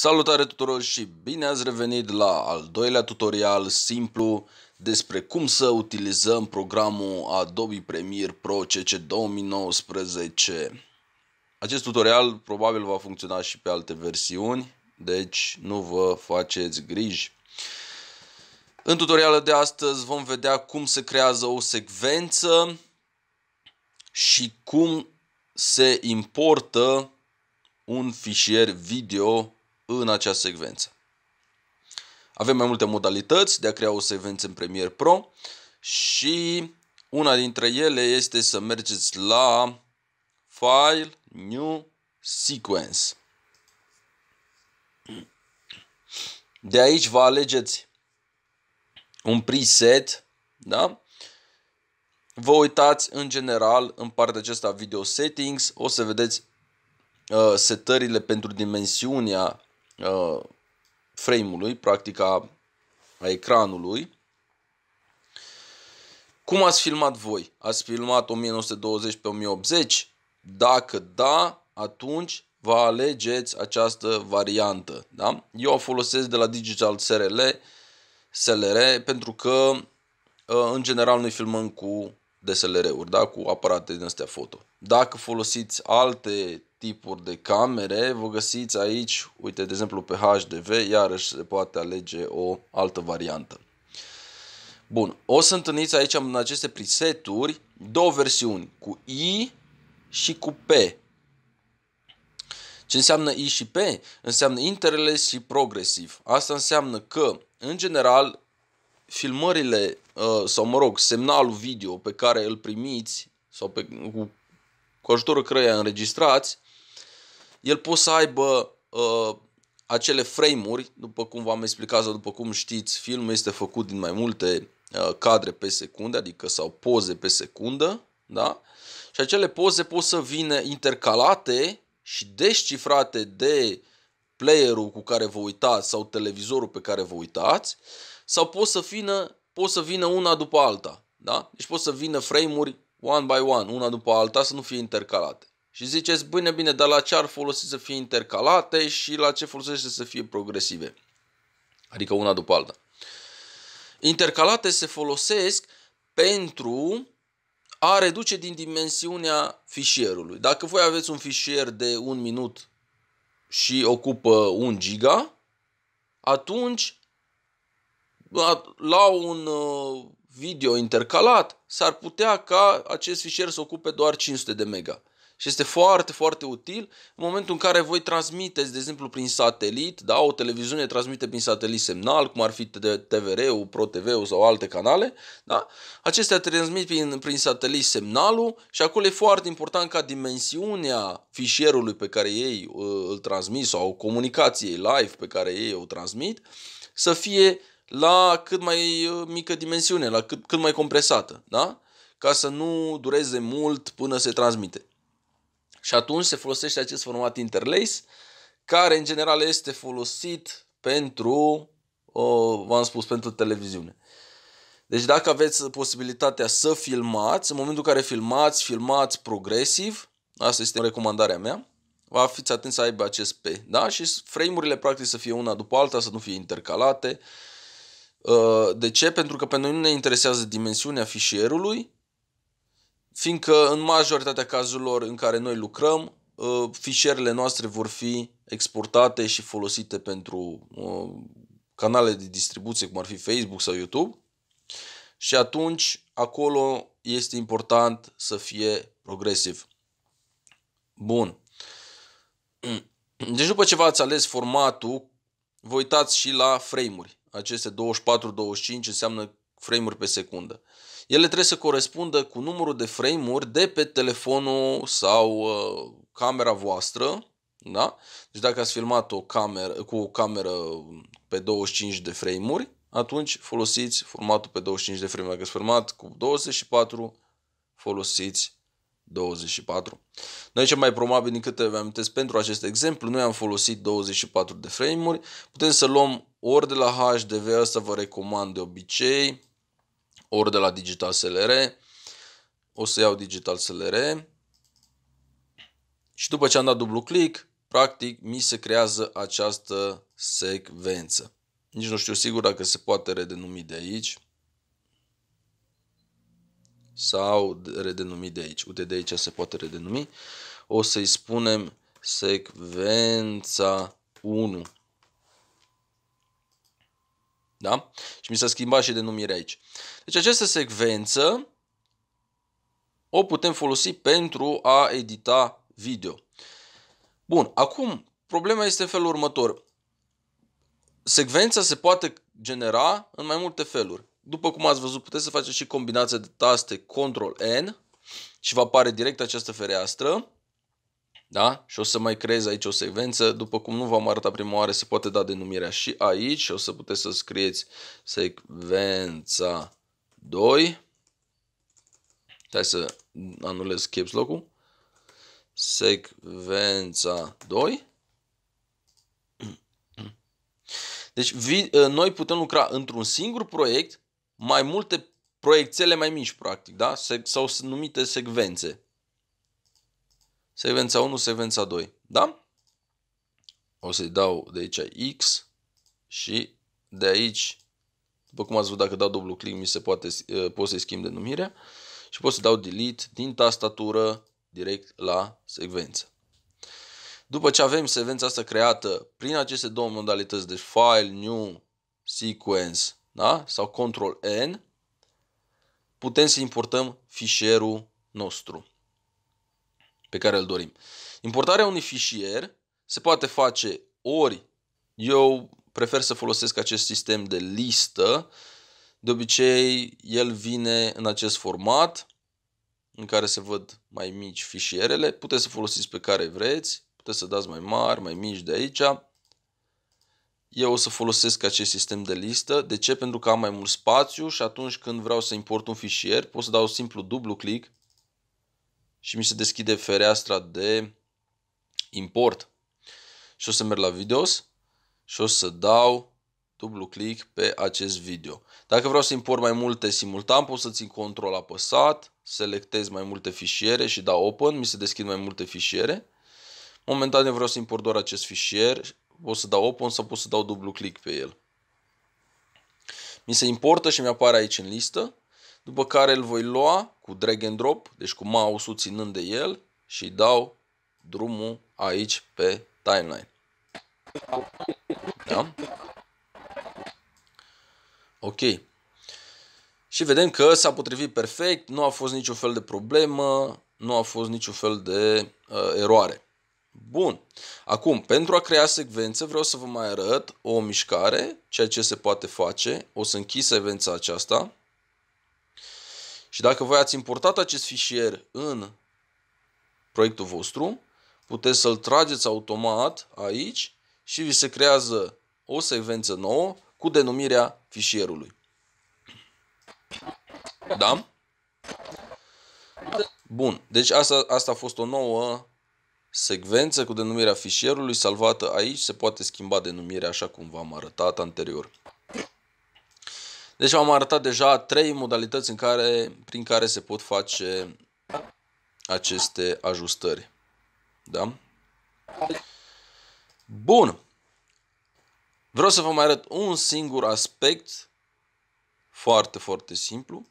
Salutare tuturor și bine ați revenit la al doilea tutorial simplu despre cum să utilizăm programul Adobe Premiere Pro CC 2019. Acest tutorial probabil va funcționa și pe alte versiuni, deci nu vă faceți griji. În tutorialul de astăzi vom vedea cum se creează o secvență și cum se importă un fișier video în acea secvență. Avem mai multe modalități de a crea o secvență în Premiere Pro și una dintre ele este să mergeți la File, New, Sequence. De aici vă alegeți un preset, da? Vă uitați în general în partea aceasta Video Settings, o să vedeți uh, setările pentru dimensiunea uh, frame-ului, practic a, a ecranului. Cum ați filmat voi? Ați filmat 1920 pe 1080? Dacă da, atunci vă alegeți această variantă. Da? Eu o folosesc de la Digital SRL, SLR pentru că uh, în general noi filmăm cu DSLR-uri, da? cu aparate din astea foto. Dacă folosiți alte tipuri de camere, vă găsiți aici, uite, de exemplu pe HDV, iarăși se poate alege o altă variantă. Bun, o să întâlniți aici în aceste preseturi două versiuni, cu I și cu P. Ce înseamnă I și P? Înseamnă interles și progresiv. Asta înseamnă că, în general, filmările uh, sau, mă rog, semnalul video pe care îl primiți sau pe, cu, cu ajutorul căruia înregistrați, el poate să aibă uh, acele frame-uri, după cum v-am explicat sau după cum știți, filmul este făcut din mai multe uh, cadre pe secundă, adică sau poze pe secundă, da? Și acele poze pot să vină intercalate și descifrate de playerul cu care vă uitați sau televizorul pe care vă uitați sau pot să vină, pot să vină una după alta, da? Deci pot să vină frame-uri one by one, una după alta, să nu fie intercalate. Și ziceți, bine, bine, dar la ce ar folosi să fie intercalate și la ce folosește să fie progresive? Adică una după alta. Intercalate se folosesc pentru a reduce din dimensiunea fișierului. Dacă voi aveți un fișier de un minut și ocupă un giga, atunci la un uh, video intercalat s-ar putea ca acest fișier să ocupe doar 500 de mega și este foarte, foarte util în momentul în care voi transmiteți, de exemplu, prin satelit, da, o televiziune transmite prin satelit semnal, cum ar fi TVR-ul, protv TV-ul sau alte canale, da? acestea transmit prin, prin satelit semnalul și acolo e foarte important ca dimensiunea fișierului pe care ei uh, îl transmit sau comunicației live pe care ei o transmit să fie la cât mai uh, mică dimensiune, la cât, cât mai compresată, da? ca să nu dureze mult până se transmite. Și atunci se folosește acest format interlace, care în general este folosit pentru, v-am spus, pentru televiziune. Deci dacă aveți posibilitatea să filmați, în momentul în care filmați, filmați progresiv, asta este recomandarea mea, va fiți atenți să aibă acest P, da? Și frame-urile practic să fie una după alta, să nu fie intercalate. Ă, de ce? Pentru că pe noi nu ne interesează dimensiunea fișierului, fiindcă în majoritatea cazurilor în care noi lucrăm, uh, fișierele noastre vor fi exportate și folosite pentru uh, canale de distribuție, cum ar fi Facebook sau YouTube. Și atunci, acolo este important să fie progresiv. Bun. Deci după ce v-ați ales formatul, vă uitați și la frame-uri. Aceste 24-25 înseamnă frame-uri pe secundă. Uh, ele trebuie să corespundă cu numărul de frame-uri de pe telefonul sau uh, camera voastră, da? Deci dacă ați filmat o cameră, cu o cameră um, pe 25 de frame-uri, atunci folosiți formatul pe 25 de frame. Dacă ați filmat cu 24, folosiți 24. Noi ce mai probabil din câte vă amintesc pentru acest exemplu, noi am folosit 24 de frame-uri. Putem să luăm ori de la HDV, asta vă recomand de obicei, ori de la Digital SLR. O să iau Digital SLR. Și după ce am dat dublu click, practic mi se creează această secvență. Nici nu știu sigur dacă se poate redenumi de aici sau redenumi de aici. Uite, de aici se poate redenumi. O să-i spunem secvența 1. Da? Și mi s-a schimbat și denumirea aici. Deci această secvență o putem folosi pentru a edita video. Bun, acum problema este în felul următor. Secvența se poate genera în mai multe feluri. După cum ați văzut, puteți să faceți și combinația de taste Ctrl-N și va apare direct această fereastră. Da? Și o să mai creez aici o secvență, după cum nu v-am arătat prima oară, se poate da denumirea și aici, o să puteți să scrieți secvența 2. Hai să anulez caps lock-ul. Secvența 2. Deci vi, ă, noi putem lucra într-un singur proiect mai multe proiectele mai mici, practic, da? Se, sau numite secvențe secvența 1, secvența 2. Da? O să-i dau de aici X și de aici, după cum ați văzut, dacă dau dublu click, mi se poate, eh, pot să-i schimb denumirea și pot să dau delete din tastatură direct la secvență. După ce avem secvența asta creată prin aceste două modalități, de File, New, Sequence da? sau Control N, putem să importăm fișierul nostru pe care îl dorim. Importarea unui fișier se poate face ori eu prefer să folosesc acest sistem de listă. De obicei, el vine în acest format în care se văd mai mici fișierele. Puteți să folosiți pe care vreți, puteți să dați mai mari, mai mici de aici. Eu o să folosesc acest sistem de listă. De ce? Pentru că am mai mult spațiu și atunci când vreau să import un fișier, pot să dau simplu dublu click și mi se deschide fereastra de import. Și o să merg la videos și o să dau dublu click pe acest video. Dacă vreau să import mai multe simultan, pot să țin control apăsat, selectez mai multe fișiere și dau open, mi se deschid mai multe fișiere. Momentan eu vreau să import doar acest fișier, pot să dau open sau pot să dau dublu click pe el. Mi se importă și mi apare aici în listă după care îl voi lua cu drag and drop, deci cu mouse-ul ținând de el și dau drumul aici pe timeline. Da? Ok. Și vedem că s-a potrivit perfect, nu a fost niciun fel de problemă, nu a fost niciun fel de uh, eroare. Bun. Acum, pentru a crea secvențe, vreau să vă mai arăt o mișcare, ceea ce se poate face. O să închid secvența aceasta. Și dacă voi ați importat acest fișier în proiectul vostru, puteți să-l trageți automat aici și vi se creează o secvență nouă cu denumirea fișierului. Da? Bun, deci asta, asta a fost o nouă secvență cu denumirea fișierului salvată aici, se poate schimba denumirea așa cum v-am arătat anterior. Deci am arătat deja trei modalități în care, prin care se pot face aceste ajustări. Da? Bun. Vreau să vă mai arăt un singur aspect foarte, foarte simplu.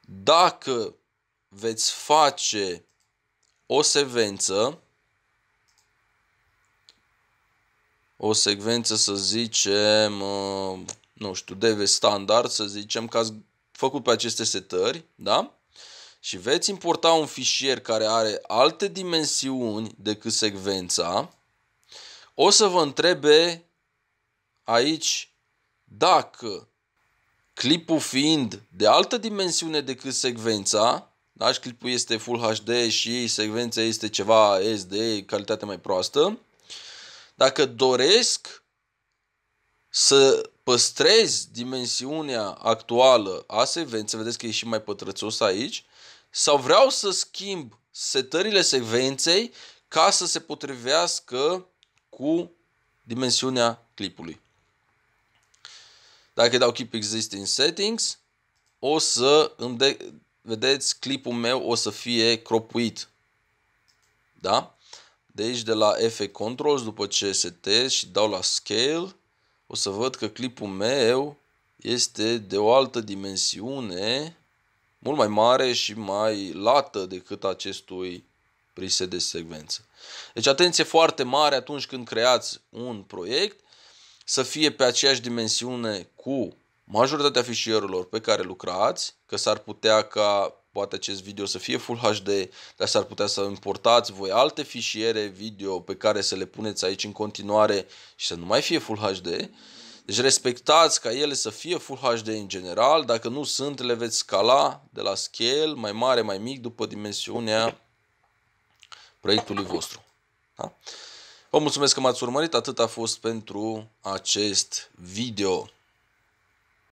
Dacă veți face o secvență o secvență să zicem uh, nu știu, DV standard, să zicem că ați făcut pe aceste setări, da? Și veți importa un fișier care are alte dimensiuni decât secvența, o să vă întrebe aici dacă clipul fiind de altă dimensiune decât secvența, da? Și clipul este Full HD și secvența este ceva SD, calitate mai proastă. Dacă doresc să păstrezi dimensiunea actuală a secvenței, să vedeți că e și mai pătrățos aici, sau vreau să schimb setările secvenței ca să se potrivească cu dimensiunea clipului. Dacă dau Keep Existing Settings, o să îmi vedeți, clipul meu o să fie cropuit. Da? Deci de la F Controls, după ce setez și dau la Scale, o să văd că clipul meu este de o altă dimensiune, mult mai mare și mai lată decât acestui prise de secvență. Deci atenție foarte mare atunci când creați un proiect, să fie pe aceeași dimensiune cu majoritatea fișierelor pe care lucrați, că s-ar putea ca poate acest video să fie Full HD, dar s-ar putea să importați voi alte fișiere video pe care să le puneți aici în continuare și să nu mai fie Full HD. Deci respectați ca ele să fie Full HD în general, dacă nu sunt le veți scala de la scale mai mare, mai mic, după dimensiunea proiectului vostru. Da? Vă mulțumesc că m-ați urmărit, atât a fost pentru acest video.